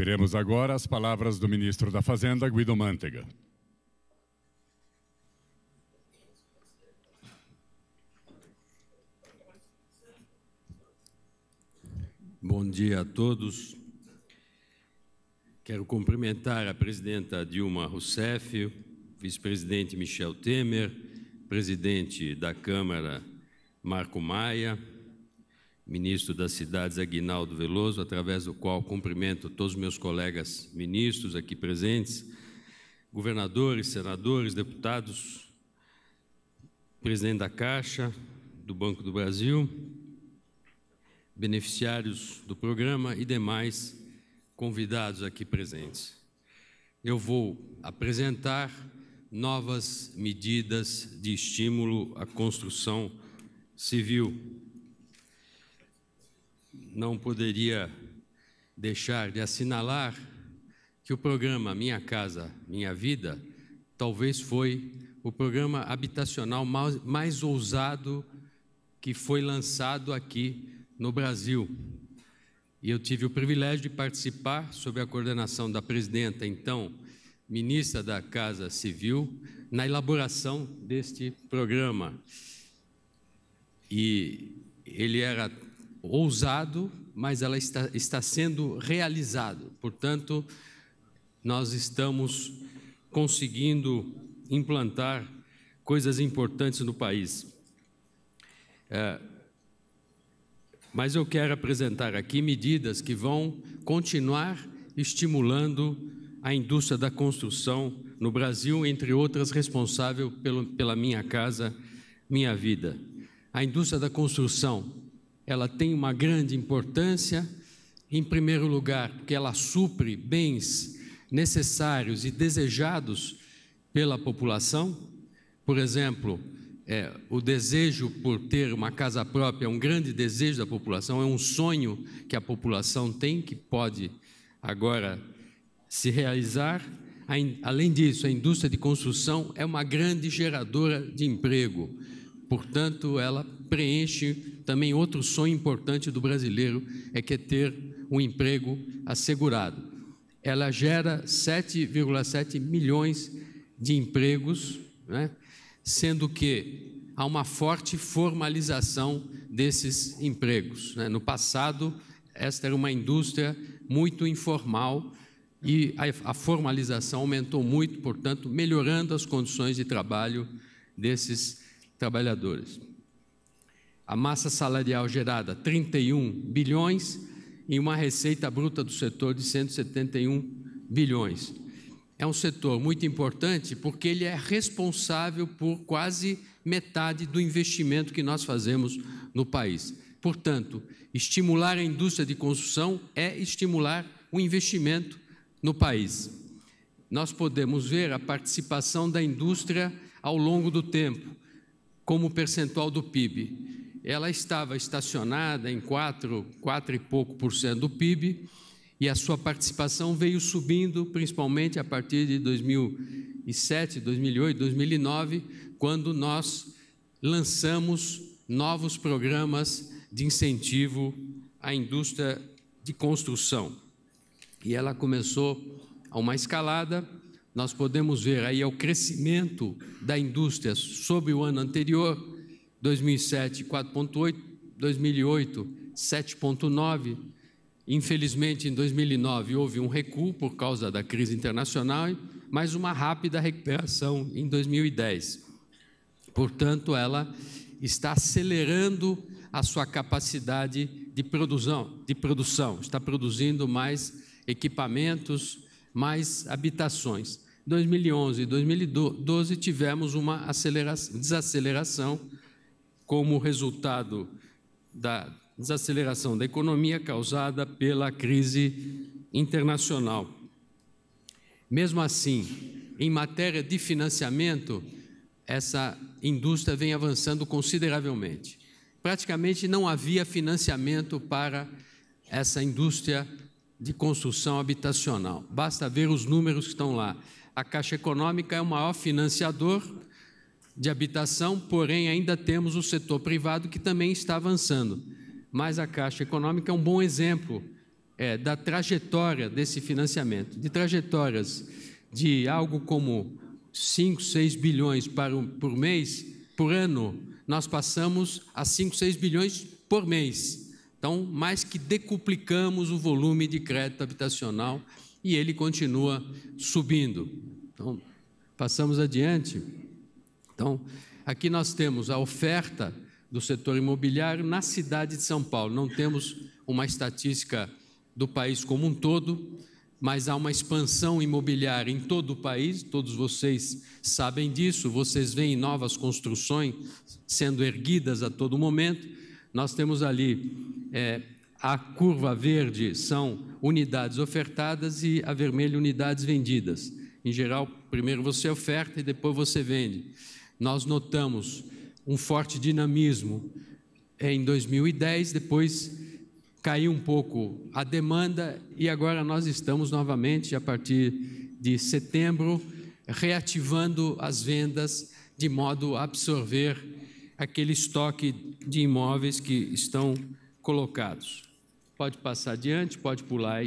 Ouviremos agora as palavras do ministro da Fazenda, Guido Mantega. Bom dia a todos. Quero cumprimentar a presidenta Dilma Rousseff, vice-presidente Michel Temer, presidente da Câmara Marco Maia, ministro das Cidades, Aguinaldo Veloso, através do qual cumprimento todos os meus colegas ministros aqui presentes, governadores, senadores, deputados, presidente da Caixa, do Banco do Brasil, beneficiários do programa e demais convidados aqui presentes. Eu vou apresentar novas medidas de estímulo à construção civil não poderia deixar de assinalar que o programa Minha Casa Minha Vida talvez foi o programa habitacional mais, mais ousado que foi lançado aqui no Brasil. E eu tive o privilégio de participar, sob a coordenação da presidenta, então ministra da Casa Civil, na elaboração deste programa. E ele era ousado, mas ela está, está sendo realizado. Portanto, nós estamos conseguindo implantar coisas importantes no país. É, mas eu quero apresentar aqui medidas que vão continuar estimulando a indústria da construção no Brasil, entre outras responsável pelo, pela Minha Casa Minha Vida. A indústria da construção ela tem uma grande importância, em primeiro lugar, porque ela supre bens necessários e desejados pela população. Por exemplo, é, o desejo por ter uma casa própria é um grande desejo da população, é um sonho que a população tem, que pode agora se realizar. Além disso, a indústria de construção é uma grande geradora de emprego. Portanto, ela preenche também outro sonho importante do brasileiro, é que é ter um emprego assegurado. Ela gera 7,7 milhões de empregos, né? sendo que há uma forte formalização desses empregos. Né? No passado, esta era uma indústria muito informal e a, a formalização aumentou muito, portanto, melhorando as condições de trabalho desses trabalhadores. A massa salarial gerada 31 bilhões e uma receita bruta do setor de 171 bilhões. É um setor muito importante porque ele é responsável por quase metade do investimento que nós fazemos no país. Portanto, estimular a indústria de construção é estimular o investimento no país. Nós podemos ver a participação da indústria ao longo do tempo como percentual do PIB. Ela estava estacionada em 4, 4 e pouco por cento do PIB e a sua participação veio subindo, principalmente a partir de 2007, 2008, 2009, quando nós lançamos novos programas de incentivo à indústria de construção. E ela começou a uma escalada nós podemos ver aí é o crescimento da indústria sobre o ano anterior, 2007 4.8, 2008 7.9, infelizmente em 2009 houve um recuo por causa da crise internacional, mas uma rápida recuperação em 2010. Portanto, ela está acelerando a sua capacidade de produção, de produção, está produzindo mais equipamentos, mais habitações. 2011 e 2012 tivemos uma desaceleração como resultado da desaceleração da economia causada pela crise internacional. Mesmo assim, em matéria de financiamento, essa indústria vem avançando consideravelmente. Praticamente não havia financiamento para essa indústria de construção habitacional. Basta ver os números que estão lá. A Caixa Econômica é o maior financiador de habitação, porém ainda temos o setor privado que também está avançando. Mas a Caixa Econômica é um bom exemplo é, da trajetória desse financiamento, de trajetórias de algo como 5, 6 bilhões para, por mês, por ano, nós passamos a 5, 6 bilhões por mês. Então, mais que decuplicamos o volume de crédito habitacional e ele continua subindo. Então, passamos adiante. Então, aqui nós temos a oferta do setor imobiliário na cidade de São Paulo. Não temos uma estatística do país como um todo, mas há uma expansão imobiliária em todo o país, todos vocês sabem disso, vocês veem novas construções sendo erguidas a todo momento. Nós temos ali é, a curva verde são unidades ofertadas e a vermelha unidades vendidas. Em geral, primeiro você oferta e depois você vende. Nós notamos um forte dinamismo é, em 2010, depois caiu um pouco a demanda e agora nós estamos novamente, a partir de setembro, reativando as vendas de modo a absorver aquele estoque de imóveis que estão colocados. Pode passar adiante, pode pular,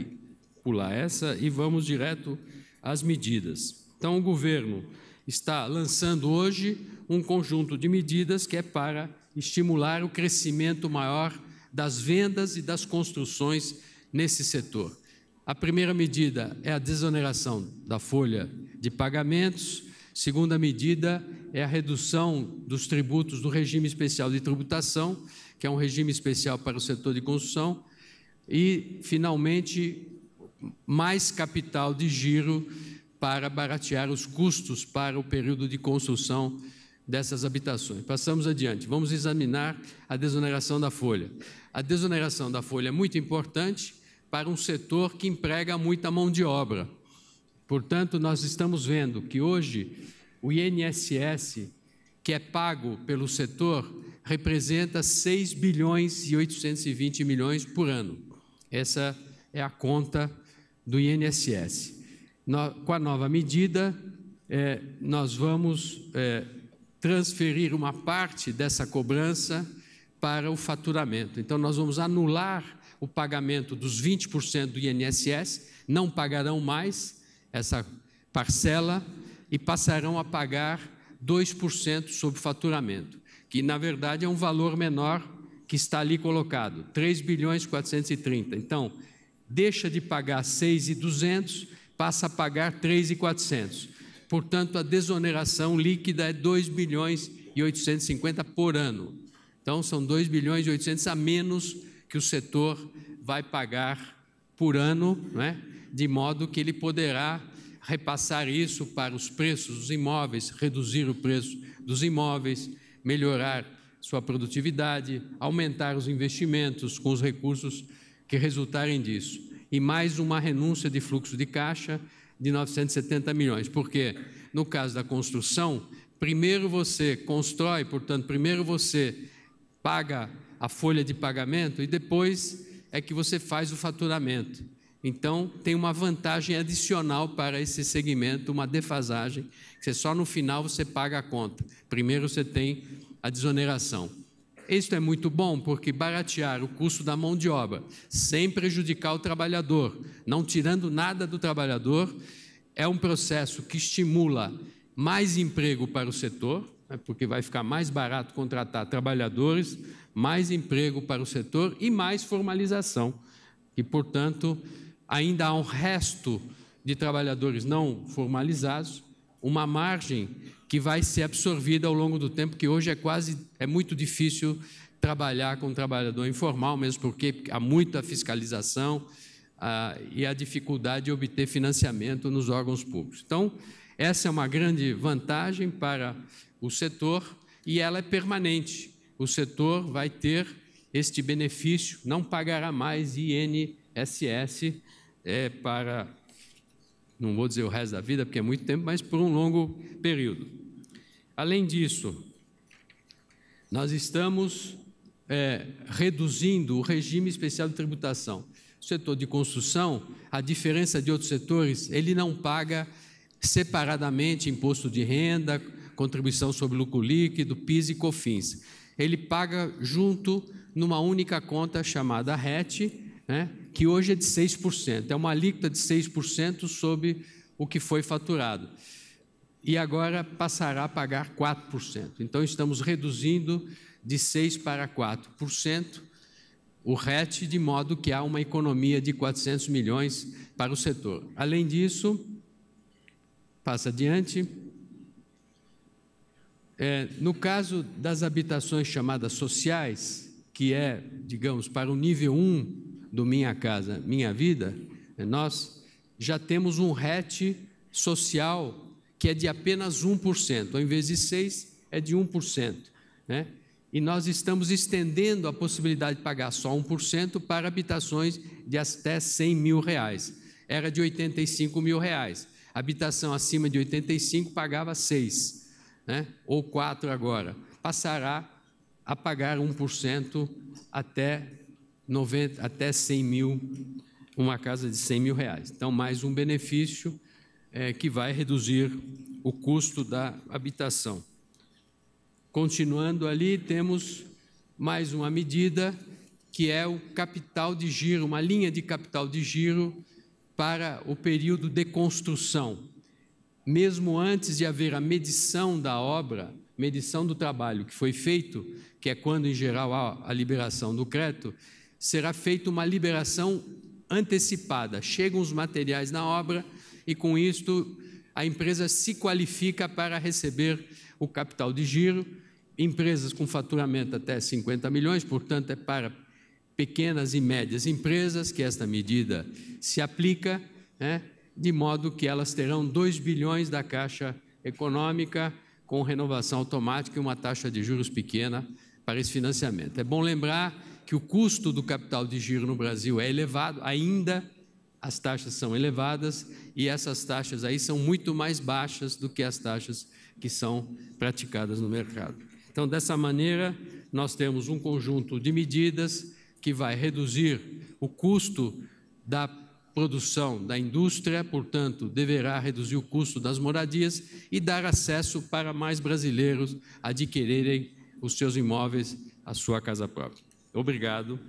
pular essa e vamos direto as medidas. Então, o governo está lançando hoje um conjunto de medidas que é para estimular o crescimento maior das vendas e das construções nesse setor. A primeira medida é a desoneração da folha de pagamentos. Segunda medida é a redução dos tributos do regime especial de tributação, que é um regime especial para o setor de construção. E, finalmente, mais capital de giro para baratear os custos para o período de construção dessas habitações. Passamos adiante. Vamos examinar a desoneração da folha. A desoneração da folha é muito importante para um setor que emprega muita mão de obra. Portanto, nós estamos vendo que hoje o INSS, que é pago pelo setor, representa 6 bilhões e 820 milhões por ano. Essa é a conta do INSS. No, com a nova medida, é, nós vamos é, transferir uma parte dessa cobrança para o faturamento. Então, nós vamos anular o pagamento dos 20% do INSS, não pagarão mais essa parcela e passarão a pagar 2% sobre faturamento, que na verdade é um valor menor que está ali colocado, 3 bilhões 430. Então, deixa de pagar 6,200, passa a pagar 3,400. Portanto, a desoneração líquida é 2 bilhões e 850 por ano. Então, são 2 bilhões e 800 a menos que o setor vai pagar por ano, né? de modo que ele poderá repassar isso para os preços dos imóveis, reduzir o preço dos imóveis, melhorar sua produtividade, aumentar os investimentos com os recursos que resultarem disso. E mais uma renúncia de fluxo de caixa de 970 milhões. Porque, no caso da construção, primeiro você constrói, portanto, primeiro você paga a folha de pagamento e depois é que você faz o faturamento. Então, tem uma vantagem adicional para esse segmento, uma defasagem, que é só no final você paga a conta. Primeiro você tem a desoneração isto é muito bom porque baratear o custo da mão de obra, sem prejudicar o trabalhador, não tirando nada do trabalhador, é um processo que estimula mais emprego para o setor, né, porque vai ficar mais barato contratar trabalhadores, mais emprego para o setor e mais formalização. E, portanto, ainda há um resto de trabalhadores não formalizados uma margem que vai ser absorvida ao longo do tempo, que hoje é quase é muito difícil trabalhar com o trabalhador informal, mesmo porque há muita fiscalização ah, e a dificuldade de obter financiamento nos órgãos públicos. Então, essa é uma grande vantagem para o setor e ela é permanente. O setor vai ter este benefício, não pagará mais INSS é, para não vou dizer o resto da vida, porque é muito tempo, mas por um longo período. Além disso, nós estamos é, reduzindo o regime especial de tributação. O setor de construção, a diferença de outros setores, ele não paga separadamente imposto de renda, contribuição sobre lucro líquido, PIS e COFINS. Ele paga junto numa única conta chamada RET, né? que hoje é de 6%, é uma alíquota de 6% sobre o que foi faturado. E agora passará a pagar 4%. Então estamos reduzindo de 6 para 4% o RET, de modo que há uma economia de 400 milhões para o setor. Além disso, passa adiante. É, no caso das habitações chamadas sociais, que é, digamos, para o nível 1 do Minha Casa Minha Vida, né, nós já temos um RET social que é de apenas 1%, ao invés de 6%, é de 1%. Né? E nós estamos estendendo a possibilidade de pagar só 1% para habitações de até 100 mil reais. Era de 85 mil reais. Habitação acima de 85 pagava 6, né? ou 4 agora. Passará a pagar 1% até 90, até 100 mil, uma casa de 100 mil reais. Então, mais um benefício é, que vai reduzir o custo da habitação. Continuando ali, temos mais uma medida que é o capital de giro, uma linha de capital de giro para o período de construção. Mesmo antes de haver a medição da obra, medição do trabalho que foi feito, que é quando, em geral, há a liberação do crédito, será feita uma liberação antecipada. Chegam os materiais na obra e, com isto, a empresa se qualifica para receber o capital de giro. Empresas com faturamento até 50 milhões, portanto, é para pequenas e médias empresas que esta medida se aplica, né, de modo que elas terão 2 bilhões da Caixa Econômica com renovação automática e uma taxa de juros pequena para esse financiamento. É bom lembrar que o custo do capital de giro no Brasil é elevado, ainda as taxas são elevadas e essas taxas aí são muito mais baixas do que as taxas que são praticadas no mercado. Então, dessa maneira, nós temos um conjunto de medidas que vai reduzir o custo da produção da indústria, portanto, deverá reduzir o custo das moradias e dar acesso para mais brasileiros adquirirem os seus imóveis, a sua casa própria. Obrigado.